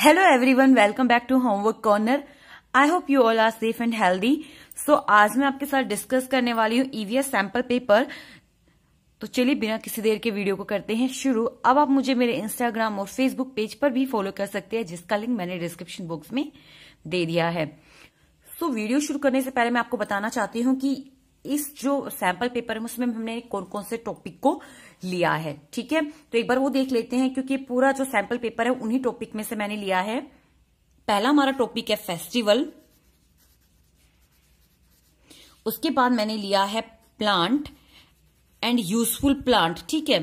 hello everyone welcome back to homework corner I hope you all are safe and healthy so आज मैं आपके साथ discuss करने वाली हूँ ईवीएस सैंपल पेपर तो चलिए बिना किसी देर के वीडियो को करते हैं शुरू अब आप मुझे मेरे इंस्टाग्राम और फेसबुक पेज पर भी फॉलो कर सकते हैं जिसका लिंक मैंने डिस्क्रिप्शन बॉक्स में दे दिया है सो so, वीडियो शुरू करने से पहले मैं आपको बताना चाहती हूँ कि इस जो सैंपल पेपर है उसमें हमने कौन कौन से टॉपिक को लिया है ठीक है तो एक बार वो देख लेते हैं क्योंकि पूरा जो सैंपल पेपर है उन्हीं टॉपिक में से मैंने लिया है पहला हमारा टॉपिक है फेस्टिवल उसके बाद मैंने लिया है प्लांट एंड यूजफुल प्लांट ठीक है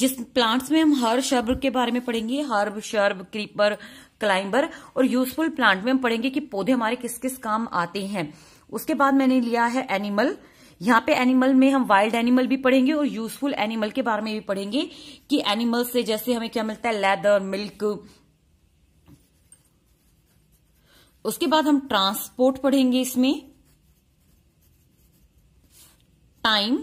जिस प्लांट्स में हम हर शर्ब के बारे में पढ़ेंगे हर्ब शर्ब क्रीपर क्लाइंबर और यूजफुल प्लांट में हम पढ़ेंगे कि पौधे हमारे किस किस काम आते हैं उसके बाद मैंने लिया है एनिमल यहाँ पे एनिमल में हम वाइल्ड एनिमल भी पढ़ेंगे और यूजफुल एनिमल के बारे में भी पढ़ेंगे कि एनिमल से जैसे हमें क्या मिलता है लेदर मिल्क उसके बाद हम ट्रांसपोर्ट पढ़ेंगे इसमें टाइम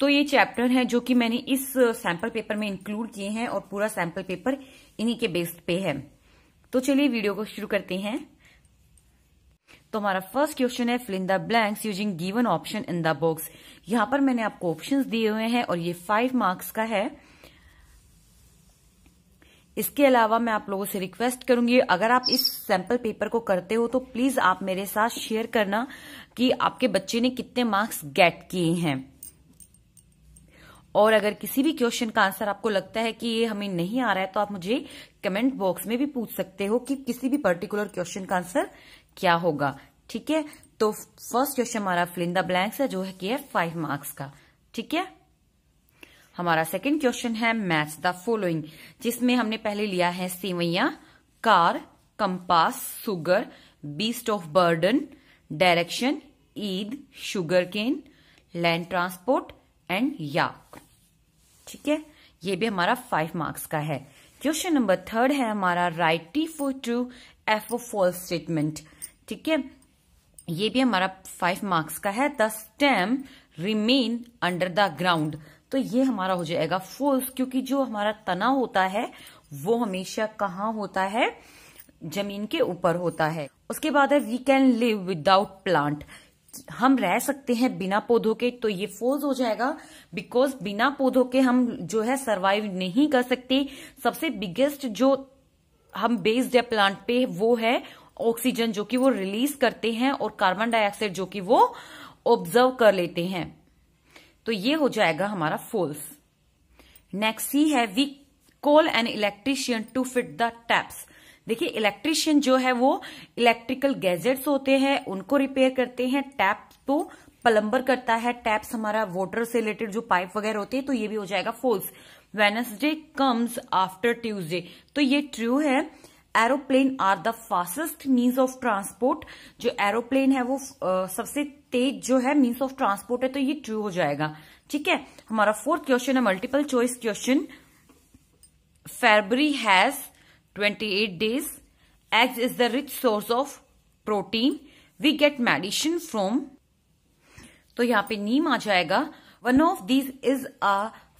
तो ये चैप्टर है जो कि मैंने इस सैंपल पेपर में इंक्लूड किए हैं और पूरा सैंपल पेपर इन्हीं के बेस्ड पे है तो चलिए वीडियो को शुरू करते हैं तो हमारा फर्स्ट क्वेश्चन है filling the blanks using given option in the box यहां पर मैंने आपको ऑप्शंस दिए हुए हैं और ये फाइव मार्क्स का है इसके अलावा मैं आप लोगों से रिक्वेस्ट करूंगी अगर आप इस सैंपल पेपर को करते हो तो प्लीज आप मेरे साथ शेयर करना कि आपके बच्चे ने कितने मार्क्स गेट किए हैं और अगर किसी भी क्वेश्चन का आंसर आपको लगता है कि ये हमें नहीं आ रहा है तो आप मुझे कमेंट बॉक्स में भी पूछ सकते हो कि किसी भी पर्टिकुलर क्वेश्चन का आंसर क्या होगा ठीक है तो फर्स्ट क्वेश्चन हमारा फिलिंग द ब्लैंक्स है जो है कि है फाइव मार्क्स का ठीक है हमारा सेकंड क्वेश्चन है मैच द फॉलोइंग जिसमें हमने पहले लिया है सेवैया car compass sugar beast of burden direction Eid sugar cane land transport and yak ठीक है ये भी हमारा फाइव मार्क्स का है क्वेश्चन नंबर थर्ड है हमारा right T for true F वो फॉल्स स्टेटमेंट ठीक है ये भी हमारा फाइव मार्क्स का है the stem remain under the ground तो ये हमारा हो जाएगा फॉल्स क्योंकि जो हमारा तना होता है वो हमेशा कहाँ होता है जमीन के ऊपर होता है उसके बाद है we can live without plant हम रह सकते हैं बिना पौधों के तो ये फोल्स हो जाएगा बिकॉज बिना पौधों के हम जो है सरवाइव नहीं कर सकते सबसे बिगेस्ट जो हम बेस है प्लांट पे वो है ऑक्सीजन जो कि वो रिलीज करते हैं और कार्बन डाइऑक्साइड जो कि वो ऑब्जर्व कर लेते हैं तो ये हो जाएगा हमारा फोल्स नेक्स्ट ही है we call an electrician to fit the taps देखिए इलेक्ट्रिशियन जो है वो इलेक्ट्रिकल गैजेट्स होते हैं उनको रिपेयर करते हैं टैप तो प्लम्बर करता है टैप्स हमारा वाटर से रिलेटेड जो पाइप वगैरह होते हैं तो ये भी हो जाएगा false Wednesday comes after Tuesday तो ये ट्रू है aeroplane are the fastest means of transport जो एरोप्लेन है वो uh, सबसे तेज जो है मीन्स ऑफ ट्रांसपोर्ट है तो ये ट्रू हो जाएगा ठीक है हमारा फोर्थ क्वेश्चन है multiple choice question February has 28 days eggs is the rich source of protein we get medicine from तो यहाँ पे नीम आ जाएगा one of these is a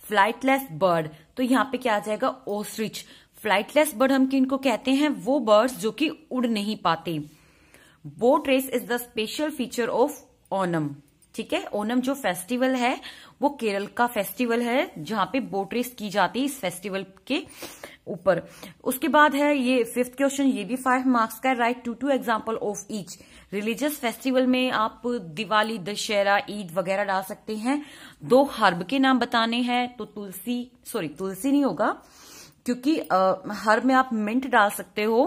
flightless bird तो यहाँ पे क्या आ जाएगा ओस्ट्रिच फ्लाइटलेस बर्ड हम को कहते हैं वो बर्ड्स जो कि उड़ नहीं पाते boat race is the special feature of Onam ठीक है ओनम जो फेस्टिवल है वो केरल का फेस्टिवल है जहां पे बोट रेस की जाती है इस फेस्टिवल के ऊपर उसके बाद है ये फिफ्थ क्वेश्चन ये भी फाइव मार्क्स का right two two example of each religious festival में आप दिवाली दशहरा ईद वगैरह डाल सकते हैं दो हर्ब के नाम बताने हैं तो तुलसी सॉरी तुलसी नहीं होगा क्योंकि हर्ब में आप मिंट डाल सकते हो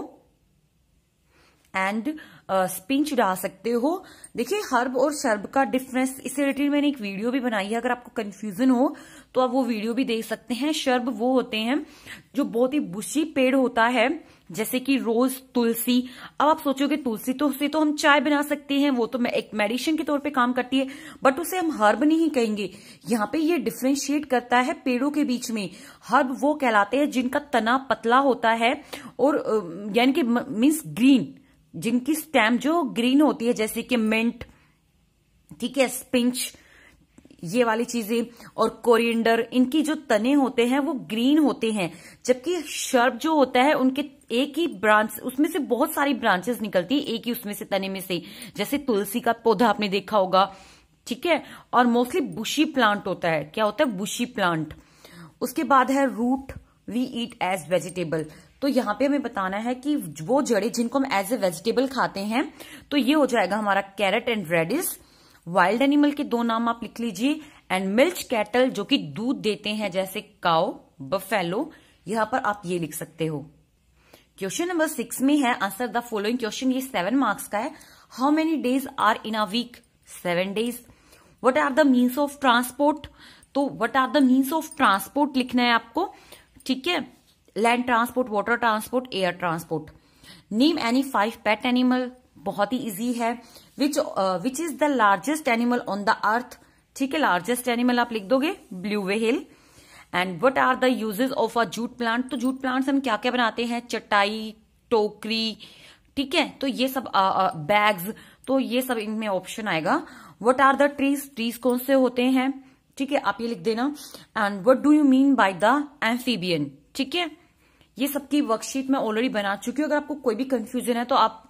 एंड स्पिंच uh, डाल सकते हो देखिए हर्ब और शर्ब का डिफरेंस इससे रिलेटेड मैंने एक वीडियो भी बनाई है अगर आपको कंफ्यूजन हो तो आप वो वीडियो भी देख सकते हैं शर्ब वो होते हैं जो बहुत ही बुशी पेड़ होता है जैसे कि रोज तुलसी अब आप सोचोगे तुलसी तो उसे तो हम चाय बना सकते हैं वो तो एक मेडिसिन के तौर पे काम करती है बट उसे हम हर्ब नहीं कहेंगे यहाँ पे ये डिफ्रेंशिएट करता है पेड़ों के बीच में हर्ब वो कहलाते हैं जिनका तना पतला होता है और यानी कि मीन्स ग्रीन जिनकी स्टैम जो ग्रीन होती है जैसे कि मिंट ठीक है स्पिंच ये वाली चीजें और कोरिएंडर इनकी जो तने होते हैं वो ग्रीन होते हैं जबकि शर्ब जो होता है उनके एक ही ब्रांच उसमें से बहुत सारी ब्रांचेस निकलती है एक ही उसमें से तने में से जैसे तुलसी का पौधा आपने देखा होगा ठीक है और मोस्टली बुशी प्लांट होता है क्या होता है बुशी प्लांट उसके बाद है root we eat as vegetable तो यहाँ पे हमें बताना है कि वो जड़े जिनको हम एज ए वेजिटेबल खाते हैं तो ये हो जाएगा हमारा carrot and radish wild animal के दो नाम आप लिख लीजिए एंड मिल्च कैटल जो कि दूध देते हैं जैसे काओ बफेलो यहां पर आप ये लिख सकते हो क्वेश्चन नंबर सिक्स में है आंसर द फॉलोइंग क्वेश्चन ये सेवन मार्क्स का है how many days are in a week seven days what are the means of transport तो what are the means of transport लिखना है आपको ठीक है land transport water transport air transport name any five pet animal बहुत ही easy है which which is the largest animal on the earth ठीक है लार्जेस्ट एनिमल आप लिख दोगे blue whale and what are the uses of a jute plant तो jute plant हम क्या क्या बनाते हैं चटाई टोकरी ठीक है तो ये सब बैग्स uh, uh, तो ये सब इनमें ऑप्शन आएगा what are the trees trees कौन से होते हैं ठीक है आप ये लिख देना and what do you mean by the amphibian ठीक है ये सबकी वर्कशीट मैं ऑलरेडी बना चुकी हूँ अगर आपको कोई भी कंफ्यूजन है तो आप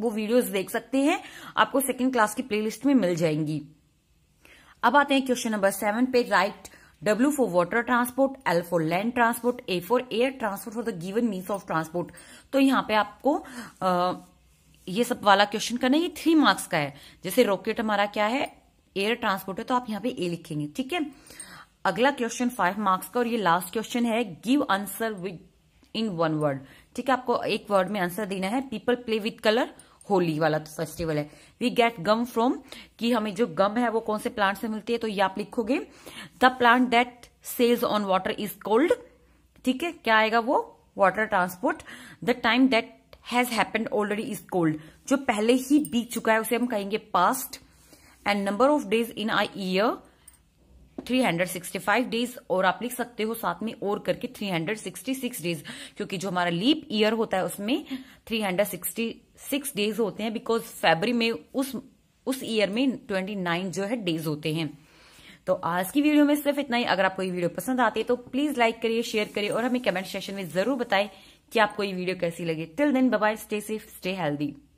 वो वीडियोस देख सकते हैं आपको सेकंड क्लास की प्लेलिस्ट में मिल जाएंगी अब आते हैं क्वेश्चन नंबर सेवन पे right W for water transport L for land transport A for air transport for the given means of transport तो यहाँ पे आपको आ, ये सब वाला क्वेश्चन करना है ये थ्री मार्क्स का है जैसे रॉकेट हमारा क्या है एयर ट्रांसपोर्ट है तो आप यहाँ पे ए लिखेंगे ठीक है अगला क्वेश्चन फाइव मार्क्स का और ये लास्ट क्वेश्चन है give answer with in one word ठीक है आपको एक वर्ड में आंसर देना है people play with colour Holi वाला फेस्टिवल तो है वी गेट गम फ्रॉम कि हमें जो गम है वो कौन से प्लांट से मिलती है तो ये आप लिखोगे the plant that sails on water is called ठीक है क्या आएगा वो water transport the time that has happened already is called जो पहले ही बीत चुका है उसे हम कहेंगे past and number of days in a year 365 days और आप लिख सकते हो साथ में और करके 366 डेज क्योंकि जो हमारा लीप ईयर होता है उसमें 366 डेज होते हैं बिकॉज फेबरी में उस उस ईयर में 29 जो है डेज होते हैं तो आज की वीडियो में सिर्फ इतना ही अगर आपको ये वीडियो पसंद आती है तो प्लीज लाइक करिए शेयर करिए और हमें कमेंट सेक्शन में जरूर बताएं कि आपको ये वीडियो कैसी लगे till then bye stay safe stay healthy